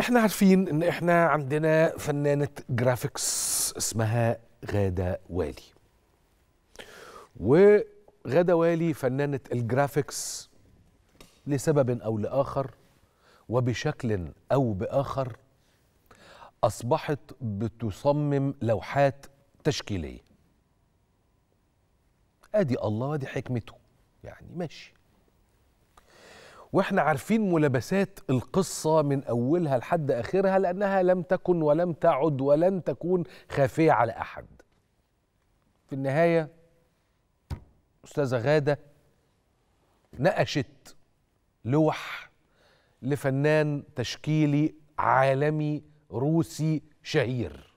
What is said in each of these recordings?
احنا عارفين ان احنا عندنا فنانة جرافيكس اسمها غادة والي وغادة والي فنانة الجرافيكس لسبب او لاخر وبشكل او باخر اصبحت بتصمم لوحات تشكيليه ادي الله وادي حكمته يعني ماشي واحنا عارفين ملابسات القصه من اولها لحد اخرها لانها لم تكن ولم تعد ولن تكون خافيه على احد في النهايه استاذه غاده نقشت لوح لفنان تشكيلي عالمي روسي شهير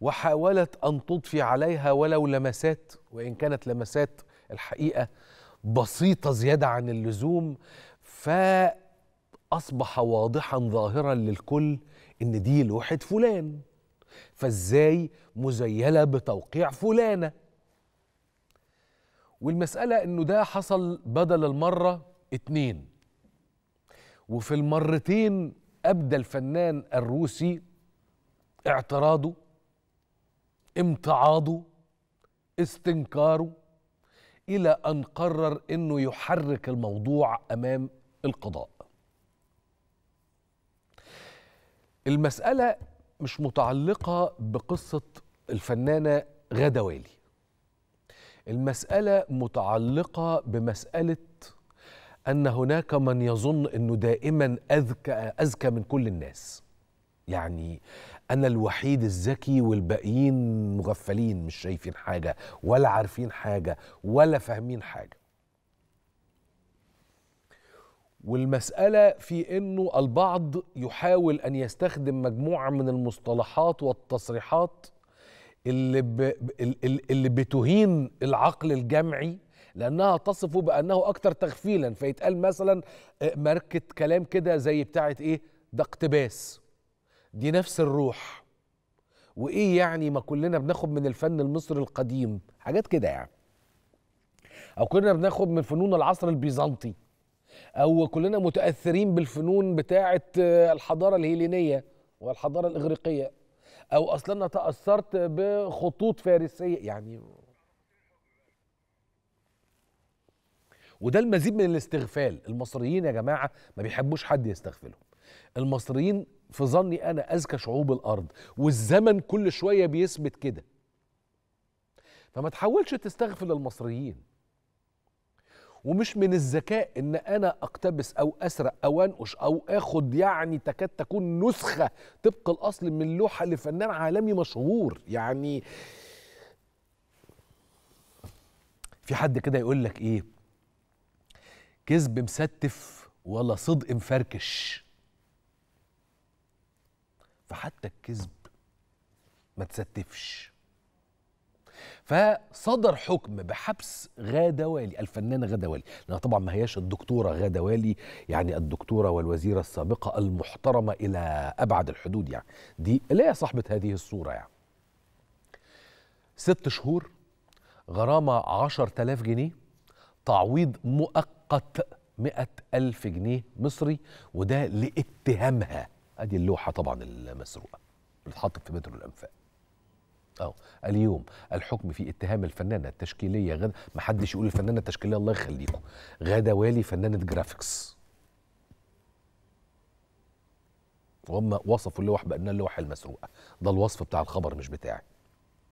وحاولت ان تضفي عليها ولو لمسات وان كانت لمسات الحقيقه بسيطه زياده عن اللزوم فاصبح واضحا ظاهرا للكل ان دي لوحه فلان فازاي مزيله بتوقيع فلانه والمساله انه ده حصل بدل المره اتنين وفي المرتين ابدى الفنان الروسي اعتراضه امتعاضه استنكاره إلى أن قرر أنه يحرك الموضوع أمام القضاء المسألة مش متعلقة بقصة الفنانة غدا والي المسألة متعلقة بمسألة أن هناك من يظن أنه دائما أذكى, أذكى من كل الناس يعني انا الوحيد الذكي والباقيين مغفلين مش شايفين حاجه ولا عارفين حاجه ولا فاهمين حاجه والمساله في انه البعض يحاول ان يستخدم مجموعه من المصطلحات والتصريحات اللي ب... اللي بتهين العقل الجمعي لانها تصفه بانه اكثر تغفيلا فيتقال مثلا ماركه كلام كده زي بتاعه ايه ده اقتباس دي نفس الروح وايه يعني ما كلنا بناخد من الفن المصري القديم حاجات كده يعني او كلنا بناخد من فنون العصر البيزنطي او كلنا متاثرين بالفنون بتاعه الحضاره الهيلينيه والحضاره الاغريقيه او اصلا انا تاثرت بخطوط فارسيه يعني وده المزيد من الاستغفال المصريين يا جماعه ما بيحبوش حد يستغفلهم المصريين في ظني انا اذكى شعوب الارض والزمن كل شويه بيثبت كده فما تحاولش تستغفل المصريين ومش من الذكاء ان انا اقتبس او اسرق او انقش او اخد يعني تكاد تكون نسخه طبق الاصل من لوحه لفنان عالمي مشهور يعني في حد كده يقول لك ايه كذب مستف ولا صدق مفركش فحتى الكذب ما تستفش فصدر حكم بحبس غادة والي الفنانة غادة والي لأنها طبعا ما هياش الدكتورة غادة والي يعني الدكتورة والوزيرة السابقة المحترمة إلى أبعد الحدود يعني دي لا صاحبة هذه الصورة يعني ست شهور غرامة عشر تلاف جنيه تعويض مؤقت مئة ألف جنيه مصري وده لاتهامها ادي اللوحه طبعا المسروقه بتتحط في مترو الانفاق اه اليوم الحكم في اتهام الفنانه التشكيليه غدا ما حدش يقول الفنانه التشكيليه الله يخليكم غدا والي فنانه جرافيكس وهم وصفوا اللوح بانها اللوح المسروقه ده الوصف بتاع الخبر مش بتاعي